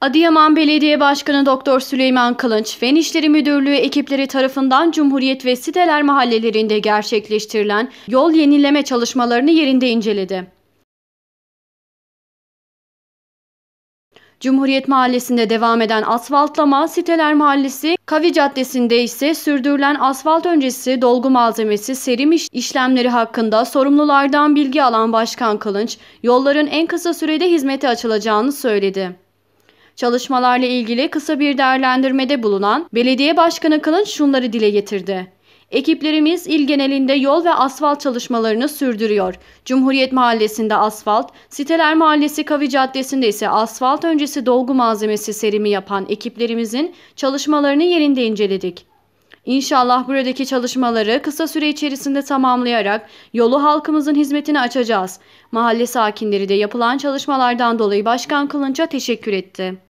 Adıyaman Belediye Başkanı Doktor Süleyman Kılınç, Fen İşleri Müdürlüğü ekipleri tarafından Cumhuriyet ve Siteler mahallelerinde gerçekleştirilen yol yenileme çalışmalarını yerinde inceledi. Cumhuriyet Mahallesi'nde devam eden asfaltlama, Siteler Mahallesi, Kavi Caddesi'nde ise sürdürülen asfalt öncesi dolgu malzemesi serim iş işlemleri hakkında sorumlulardan bilgi alan Başkan Kılınç, yolların en kısa sürede hizmete açılacağını söyledi. Çalışmalarla ilgili kısa bir değerlendirmede bulunan Belediye Başkanı Kılıç şunları dile getirdi. Ekiplerimiz il genelinde yol ve asfalt çalışmalarını sürdürüyor. Cumhuriyet Mahallesi'nde asfalt, Siteler Mahallesi Kavi Caddesi'nde ise asfalt öncesi dolgu malzemesi serimi yapan ekiplerimizin çalışmalarını yerinde inceledik. İnşallah buradaki çalışmaları kısa süre içerisinde tamamlayarak yolu halkımızın hizmetine açacağız. Mahalle sakinleri de yapılan çalışmalardan dolayı Başkan Kılınç'a teşekkür etti.